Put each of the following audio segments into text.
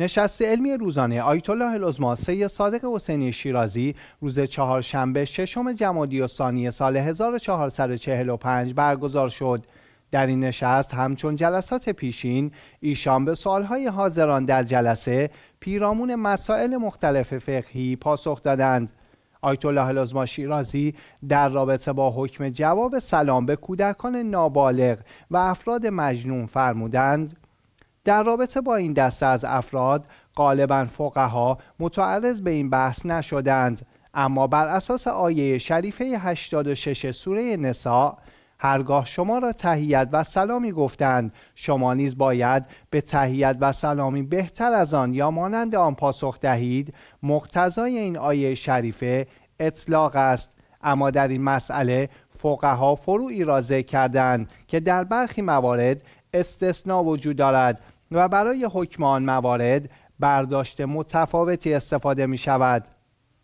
نشست علمی روزانه آیت الله العظما سید صادق حسینی شیرازی روز چهارشنبه ششم جمادی ثانی سال 1445 برگزار شد در این نشست همچون جلسات پیشین ایشان به سوالهای حاضران در جلسه پیرامون مسائل مختلف فقهی پاسخ دادند آیت الله العظما شیرازی در رابطه با حکم جواب سلام به کودکان نابالغ و افراد مجنون فرمودند در رابطه با این دسته از افراد غالبا فقها متعرض به این بحث نشدند اما بر اساس آیه شریفه 86 سوره نساء هرگاه شما را تهیت و سلامی گفتند شما نیز باید به تهیت و سلامی بهتر از آن یا مانند آن پاسخ دهید مقتضای این آیه شریفه اطلاق است اما در این مسئله فقها فروعی را ذکر کردند که در برخی موارد استثنا وجود دارد و برای حکم آن موارد برداشت متفاوتی استفاده می شود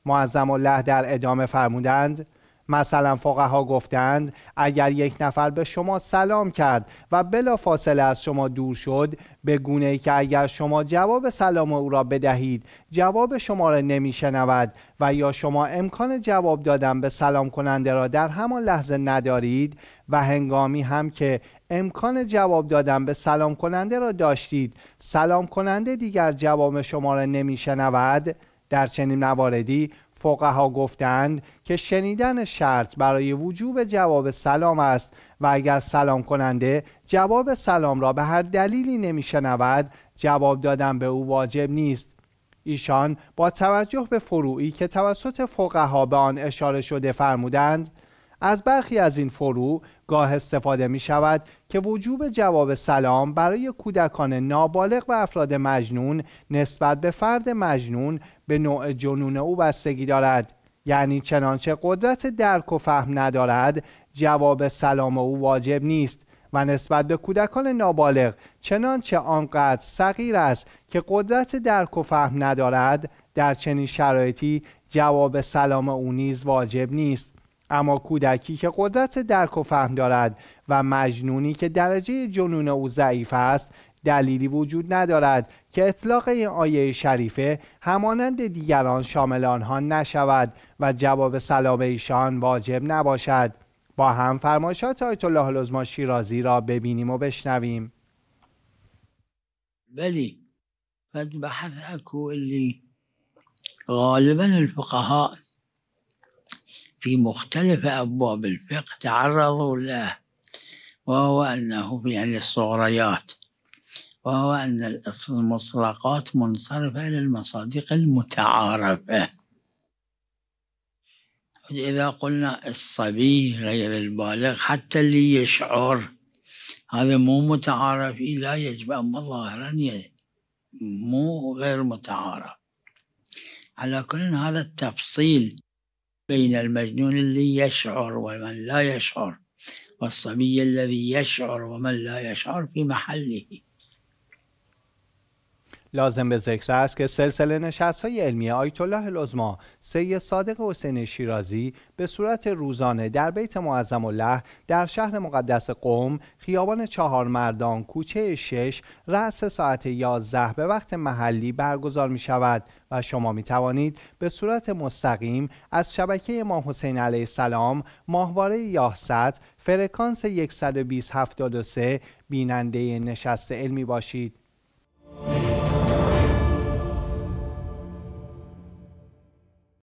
معظم الله در ادامه فرمودند مثلا فقها گفتند اگر یک نفر به شما سلام کرد و بلا فاصله از شما دور شد به گونه ای که اگر شما جواب سلام او را بدهید جواب شما را نمی شنود و یا شما امکان جواب دادن به سلام کننده را در همان لحظه ندارید و هنگامی هم که امکان جواب دادن به سلام کننده را داشتید سلام کننده دیگر جواب شما را نمی شنود در چنین مواردی ها گفتند که شنیدن شرط برای وجوب جواب سلام است و اگر سلام کننده جواب سلام را به هر دلیلی نمی شنود، جواب دادن به او واجب نیست ایشان با توجه به فروعی که توسط فقها به آن اشاره شده فرمودند از برخی از این فروع گاه استفاده می شود که وجوب جواب سلام برای کودکان نابالغ و افراد مجنون نسبت به فرد مجنون به نوع جنون او بستگی دارد یعنی چنانچه قدرت درک و فهم ندارد جواب سلام او واجب نیست و نسبت به کودکان نابالغ چنانچه آنقدر صغیر است که قدرت درک و فهم ندارد در چنین شرایطی جواب سلام او نیز واجب نیست اما کودکی که قدرت درک و فهم دارد و مجنونی که درجه جنون او ضعیف است دلیلی وجود ندارد که اطلاق این آیه شریفه همانند دیگران شامل آنها نشود و جواب سلام ایشان واجب نباشد با هم فرمایشات آیت الله العظما شیرازی را ببینیم و بشنویم بلی بحث اکو اللی غالبا الفقهاء في مختلف أبواب الفقه تعرضوا له وهو أنه في يعني الصغريات وهو أن المطلقات منصرفة للمصادق المتعارفة إذا قلنا الصبي غير البالغ حتى اللي يشعر هذا مو متعارف لا يجب أما ظاهرا مو غير متعارف على كل هذا التفصيل بين المجنون اللي يشعر ومن لا يشعر والصبي الذي يشعر ومن لا يشعر في محله لازم به ذکر است که سلسله نشست های علمی آیت الله العظما سید صادق حسین شیرازی به صورت روزانه در بیت معظم الله در شهر مقدس قوم خیابان چهار مردان کوچه شش رأس ساعت 11 به وقت محلی برگزار می شود و شما می توانید به صورت مستقیم از شبکه ماه حسین علیه السلام ماهواره یاهصد فرکانس 12073 بیننده نشست علمی باشید.